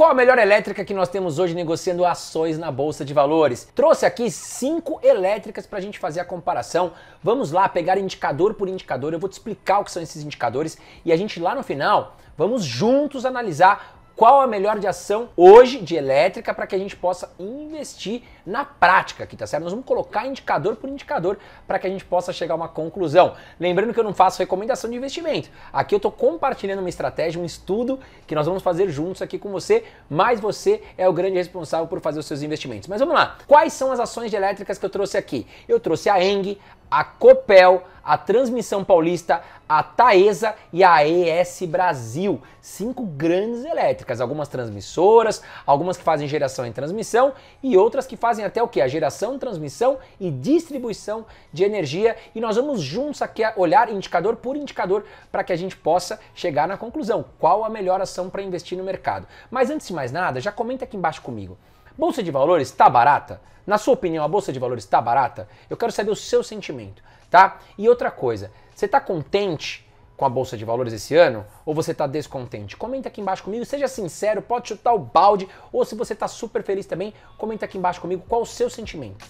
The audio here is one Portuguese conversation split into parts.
Qual a melhor elétrica que nós temos hoje negociando ações na Bolsa de Valores? Trouxe aqui cinco elétricas para a gente fazer a comparação. Vamos lá pegar indicador por indicador, eu vou te explicar o que são esses indicadores e a gente lá no final vamos juntos analisar qual a melhor de ação hoje de elétrica para que a gente possa investir na prática aqui, tá certo? Nós vamos colocar indicador por indicador para que a gente possa chegar a uma conclusão. Lembrando que eu não faço recomendação de investimento. Aqui eu estou compartilhando uma estratégia, um estudo que nós vamos fazer juntos aqui com você, mas você é o grande responsável por fazer os seus investimentos. Mas vamos lá. Quais são as ações de elétricas que eu trouxe aqui? Eu trouxe a Eng, a Copel, a Transmissão Paulista, a Taesa e a ES Brasil. Cinco grandes elétricas, algumas transmissoras, algumas que fazem geração e transmissão e outras que fazem até o que? A geração, transmissão e distribuição de energia. E nós vamos juntos aqui olhar indicador por indicador para que a gente possa chegar na conclusão. Qual a melhor ação para investir no mercado? Mas antes de mais nada, já comenta aqui embaixo comigo. Bolsa de valores está barata? Na sua opinião, a bolsa de valores está barata? Eu quero saber o seu sentimento, tá? E outra coisa, você está contente com a bolsa de valores esse ano ou você está descontente? Comenta aqui embaixo comigo, seja sincero, pode chutar o balde ou se você está super feliz também, comenta aqui embaixo comigo qual o seu sentimento.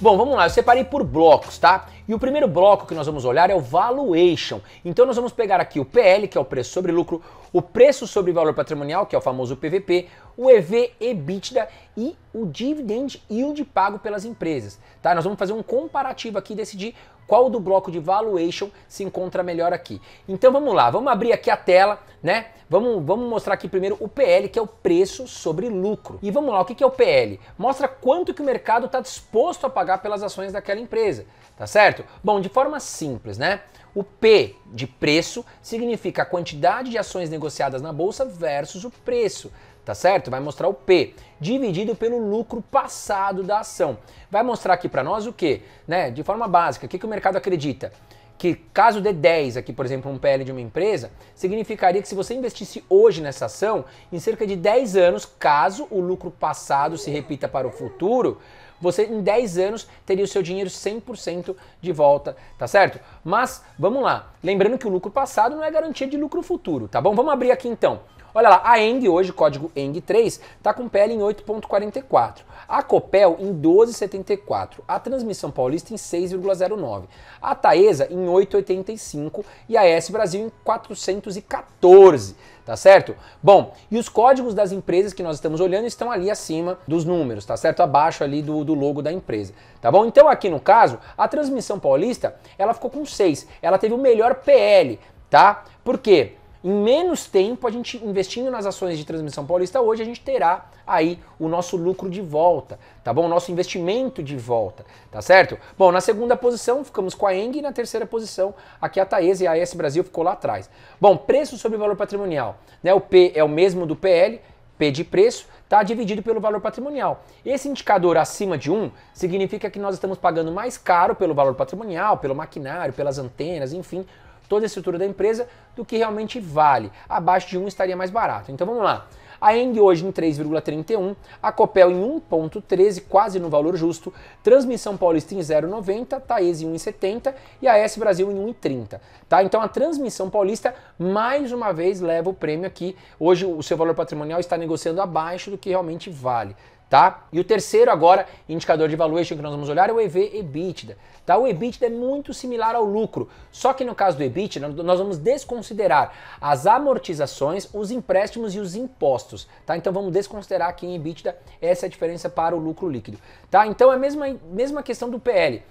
Bom, vamos lá, eu separei por blocos, tá? E o primeiro bloco que nós vamos olhar é o valuation. Então nós vamos pegar aqui o PL, que é o preço sobre lucro, o preço sobre valor patrimonial, que é o famoso PVP, o EV EBITDA e o dividend yield pago pelas empresas, tá? Nós vamos fazer um comparativo aqui e decidir qual do bloco de valuation se encontra melhor aqui. Então vamos lá, vamos abrir aqui a tela, né? Vamos, vamos mostrar aqui primeiro o PL, que é o preço sobre lucro. E vamos lá, o que é o PL? Mostra quanto que o mercado está disposto a pagar pelas ações daquela empresa, tá certo? Bom, de forma simples, né? O P de preço significa a quantidade de ações negociadas na bolsa versus o preço tá certo? Vai mostrar o P dividido pelo lucro passado da ação. Vai mostrar aqui para nós o que, né? De forma básica, o que, que o mercado acredita? Que caso dê 10 aqui, por exemplo, um PL de uma empresa, significaria que se você investisse hoje nessa ação, em cerca de 10 anos, caso o lucro passado se repita para o futuro, você em 10 anos teria o seu dinheiro 100% de volta, tá certo? Mas vamos lá, lembrando que o lucro passado não é garantia de lucro futuro, tá bom? Vamos abrir aqui então Olha lá, a ENG hoje, código ENG3, está com PL em 8.44. A Copel em 12,74. A Transmissão Paulista em 6,09. A Taesa em 8,85 e a S Brasil em 414 tá certo? Bom, e os códigos das empresas que nós estamos olhando estão ali acima dos números, tá certo? Abaixo ali do, do logo da empresa, tá bom? Então aqui no caso, a transmissão paulista, ela ficou com 6, ela teve o melhor PL, tá? Por quê? em menos tempo, a gente investindo nas ações de transmissão paulista hoje, a gente terá aí o nosso lucro de volta, tá bom? O nosso investimento de volta, tá certo? Bom, na segunda posição ficamos com a Eng e na terceira posição aqui a Taesa e a AS Brasil ficou lá atrás. Bom, preço sobre valor patrimonial, né? O P é o mesmo do PL, P de preço, tá dividido pelo valor patrimonial. Esse indicador acima de 1 significa que nós estamos pagando mais caro pelo valor patrimonial, pelo maquinário, pelas antenas, enfim, toda a estrutura da empresa do que realmente vale. Abaixo de 1 estaria mais barato. Então vamos lá. A Eng hoje em 3,31, a Copel em 1,13, quase no valor justo, Transmissão Paulista em 0,90, Taesa em 1,70 e a S Brasil em 1,30. Tá? Então a Transmissão Paulista mais uma vez leva o prêmio aqui. Hoje o seu valor patrimonial está negociando abaixo do que realmente vale tá? E o terceiro agora, indicador de valuation que nós vamos olhar é o EV/EBITDA, tá? O EBITDA é muito similar ao lucro, só que no caso do EBITDA nós vamos desconsiderar as amortizações, os empréstimos e os impostos, tá? Então vamos desconsiderar aqui em EBITDA essa é a diferença para o lucro líquido, tá? Então é a mesma mesma questão do PL.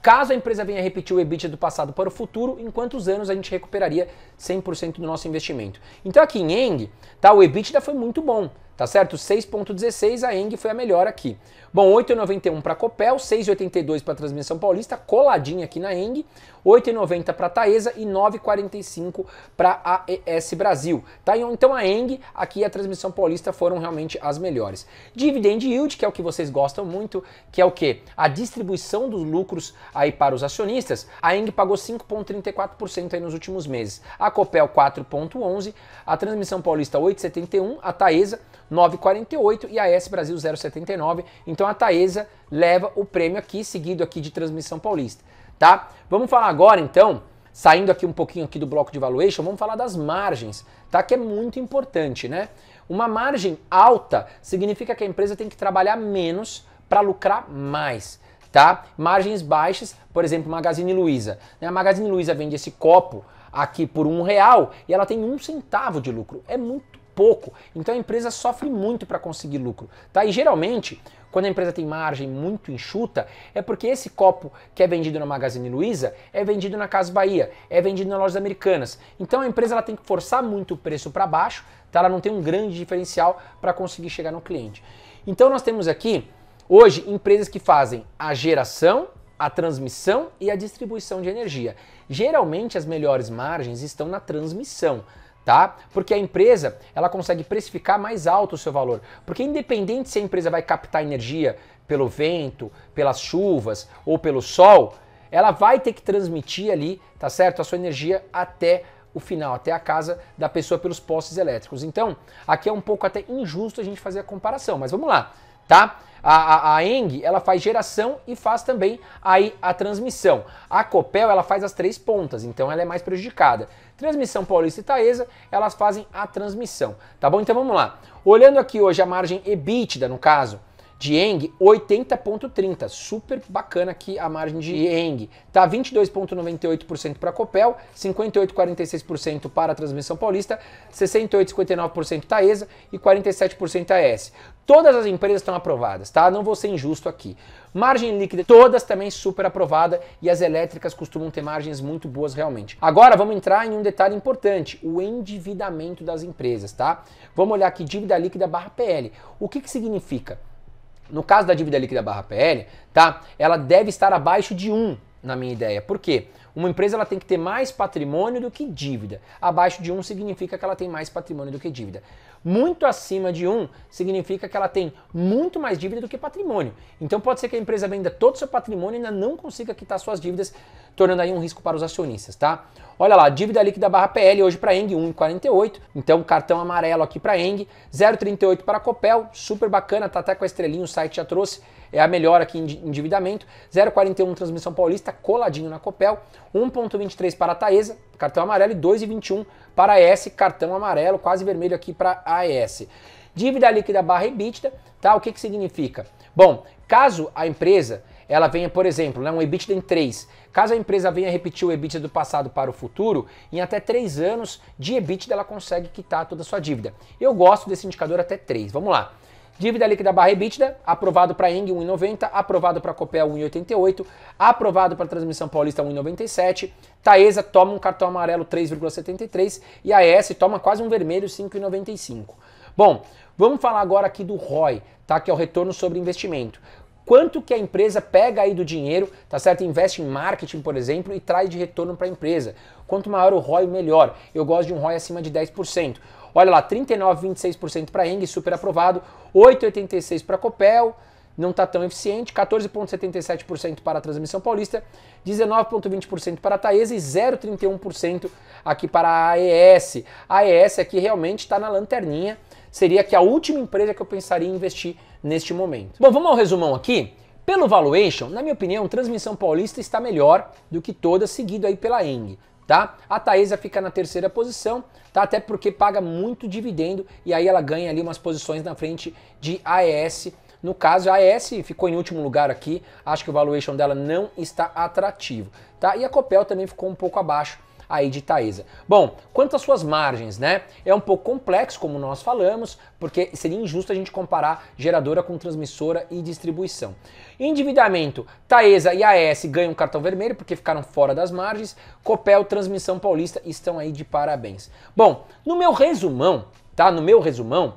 Caso a empresa venha repetir o EBITDA do passado para o futuro, em quantos anos a gente recuperaria 100% do nosso investimento? Então aqui em Eng, tá, o EBITDA foi muito bom, tá certo? 6.16, a Eng foi a melhor aqui. Bom, 8,91 para Copel, 6,82 para Transmissão Paulista, coladinha aqui na Eng, 8,90 para Taesa e 9,45 para a AES Brasil. Tá? Então a Eng aqui e a Transmissão Paulista foram realmente as melhores. Dividend Yield, que é o que vocês gostam muito, que é o que? A distribuição dos lucros aí para os acionistas, a Eng pagou 5,34% aí nos últimos meses, a Copel 4,11, a Transmissão Paulista 8,71, a Taesa 9,48 e a S Brasil 0,79. Então a Taesa leva o prêmio aqui, seguido aqui de Transmissão Paulista, tá? Vamos falar agora então, saindo aqui um pouquinho aqui do bloco de valuation, vamos falar das margens, tá? Que é muito importante, né? Uma margem alta significa que a empresa tem que trabalhar menos para lucrar mais tá? Margens baixas, por exemplo, Magazine Luiza. Né? A Magazine Luiza vende esse copo aqui por um real e ela tem um centavo de lucro. É muito pouco. Então a empresa sofre muito para conseguir lucro, tá? E geralmente, quando a empresa tem margem muito enxuta, é porque esse copo que é vendido na Magazine Luiza é vendido na Casa Bahia, é vendido nas lojas americanas. Então a empresa ela tem que forçar muito o preço para baixo, tá? Ela não tem um grande diferencial para conseguir chegar no cliente. Então nós temos aqui hoje empresas que fazem a geração a transmissão e a distribuição de energia. Geralmente as melhores margens estão na transmissão, tá? Porque a empresa, ela consegue precificar mais alto o seu valor. Porque independente se a empresa vai captar energia pelo vento, pelas chuvas ou pelo sol, ela vai ter que transmitir ali, tá certo? A sua energia até o final, até a casa da pessoa pelos postes elétricos. Então, aqui é um pouco até injusto a gente fazer a comparação, mas vamos lá, tá? A, a, a Eng, ela faz geração e faz também aí a transmissão. A Copel, ela faz as três pontas, então ela é mais prejudicada. Transmissão Paulista e Taesa, elas fazem a transmissão, tá bom? Então vamos lá. Olhando aqui hoje a margem EBITDA, no caso, de ENG 80,30. Super bacana aqui a margem de ENG. Tá 22,98% para a Copel, 58,46% para a Transmissão Paulista, 68,59% Taesa e 47% AS. Todas as empresas estão aprovadas, tá? Não vou ser injusto aqui. Margem líquida, todas também super aprovada e as elétricas costumam ter margens muito boas realmente. Agora vamos entrar em um detalhe importante, o endividamento das empresas, tá? Vamos olhar aqui dívida líquida barra PL. O que, que significa? No caso da dívida líquida barra PL, tá? Ela deve estar abaixo de 1, na minha ideia. Por quê? Uma empresa ela tem que ter mais patrimônio do que dívida. Abaixo de 1 um significa que ela tem mais patrimônio do que dívida. Muito acima de 1 um significa que ela tem muito mais dívida do que patrimônio. Então pode ser que a empresa venda todo o seu patrimônio e ainda não consiga quitar suas dívidas, tornando aí um risco para os acionistas, tá? Olha lá, dívida líquida barra PL hoje para Eng 1,48. Então cartão amarelo aqui para Eng, 0,38 para Copel, super bacana, tá até com a estrelinha, o site já trouxe. É a melhor aqui em endividamento. 0,41 Transmissão Paulista, coladinho na Copel. 1,23 para a Taesa, cartão amarelo, e 2,21 para a S, cartão amarelo, quase vermelho aqui para a S. Dívida líquida barra EBITDA, tá? O que, que significa? Bom, caso a empresa ela venha, por exemplo, né, um EBITDA em 3. Caso a empresa venha repetir o EBITDA do passado para o futuro, em até 3 anos de EBITDA ela consegue quitar toda a sua dívida. Eu gosto desse indicador até 3. Vamos lá. Dívida líquida barra EBITDA, aprovado para Eng 1,90, aprovado para Copel 1,88, aprovado para Transmissão Paulista 1,97, Taesa toma um cartão amarelo 3,73 e a ES toma quase um vermelho 5,95. Bom, vamos falar agora aqui do ROI, tá? Que é o retorno sobre investimento quanto que a empresa pega aí do dinheiro, tá certo? Investe em marketing, por exemplo, e traz de retorno para a empresa. Quanto maior o ROI, melhor. Eu gosto de um ROI acima de 10%. Olha lá, 39,26% para Eng, super aprovado. 8,86% para Copel, não está tão eficiente. 14,77% para a Transmissão Paulista. 19,20% para a Taesa e 0,31% aqui para a AES. A AES aqui realmente está na lanterninha. Seria que a última empresa que eu pensaria em investir neste momento. Bom, vamos ao resumão aqui. Pelo valuation, na minha opinião, Transmissão Paulista está melhor do que toda, seguido aí pela Eng tá? A Taesa fica na terceira posição, tá? Até porque paga muito dividendo e aí ela ganha ali umas posições na frente de AES. No caso, a AES ficou em último lugar aqui, acho que o valuation dela não está atrativo, tá? E a Copel também ficou um pouco abaixo, aí de Taesa. Bom, quanto às suas margens, né? É um pouco complexo, como nós falamos, porque seria injusto a gente comparar geradora com transmissora e distribuição. Endividamento, Taesa e AES ganham cartão vermelho porque ficaram fora das margens. Copel, Transmissão Paulista estão aí de parabéns. Bom, no meu resumão, tá? No meu resumão,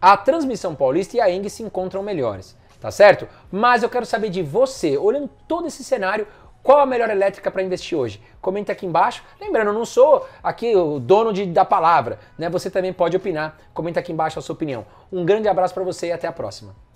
a Transmissão Paulista e a Eng se encontram melhores, tá certo? Mas eu quero saber de você, olhando todo esse cenário, qual a melhor elétrica para investir hoje? Comenta aqui embaixo. Lembrando, eu não sou aqui o dono de, da palavra, né? Você também pode opinar. Comenta aqui embaixo a sua opinião. Um grande abraço para você e até a próxima.